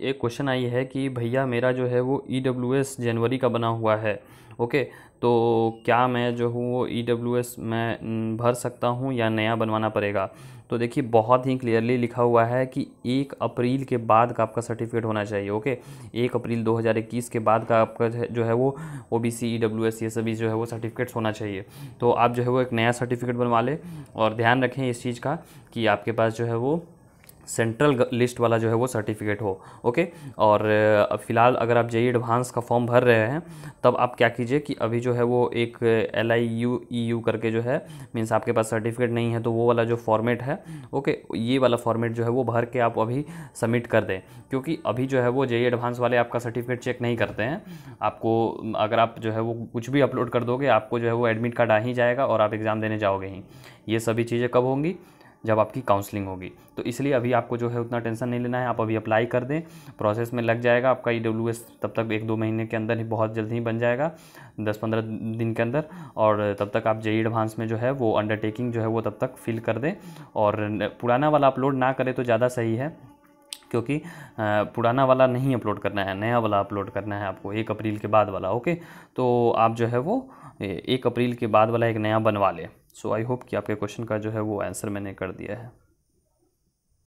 एक question I है कि भैया मेरा जो है वो ई डब्ल्यू एस जनवरी का बना हुआ है ओके तो क्या मैं जो हूँ वो ई डब्ल्यू एस में भर सकता हूँ या नया बनवाना पड़ेगा तो देखिए बहुत ही क्लियरली लिखा हुआ है कि एक अप्रैल के बाद का आपका सर्टिफिकेट होना चाहिए ओके एक अप्रैल 2021 के बाद का आपका जो है वो O B C E W S ये सभी जो है वो सर्टिफिकेट्स होना चाहिए तो आप जो है वो एक नया सर्टिफिकेट बनवा लें और ध्यान रखें इस चीज़ का कि आपके पास जो है वो सेंट्रल लिस्ट वाला जो है वो सर्टिफिकेट हो ओके और फिलहाल अगर आप जेई एडवांस e का फॉर्म भर रहे हैं तब आप क्या कीजिए कि अभी जो है वो एक L I U E U करके जो है मीन्स आपके पास सर्टिफिकेट नहीं है तो वो वाला जो फॉर्मेट है ओके ये वाला फॉर्मेट जो है वो भर के आप अभी सबमिट कर दें क्योंकि अभी जो है वो जेई एडवांस e वाले आपका सर्टिफिकेट चेक नहीं करते हैं आपको अगर आप जो है वो कुछ भी अपलोड कर दोगे आपको जो है वो एडमिट कार्ड आ ही जाएगा और आप एग्ज़ाम देने जाओगे ही ये सभी चीज़ें कब होंगी जब आपकी काउंसलिंग होगी तो इसलिए अभी आपको जो है उतना टेंशन नहीं लेना है आप अभी अप्लाई कर दें प्रोसेस में लग जाएगा आपका ई e तब तक एक दो महीने के अंदर ही बहुत जल्द ही बन जाएगा दस पंद्रह दिन के अंदर और तब तक आप जेई एडवांस e में जो है वो अंडरटेकिंग जो है वो तब तक फिल कर दें और पुराना वाला अपलोड ना करें तो ज़्यादा सही है क्योंकि पुराना वाला नहीं अपलोड करना है नया वाला अपलोड करना है आपको एक अप्रैल के बाद वाला ओके तो आप जो है वो एक अप्रैल के बाद वाला एक नया बनवा लें सो आई होप कि आपके क्वेश्चन का जो है वो आंसर मैंने कर दिया है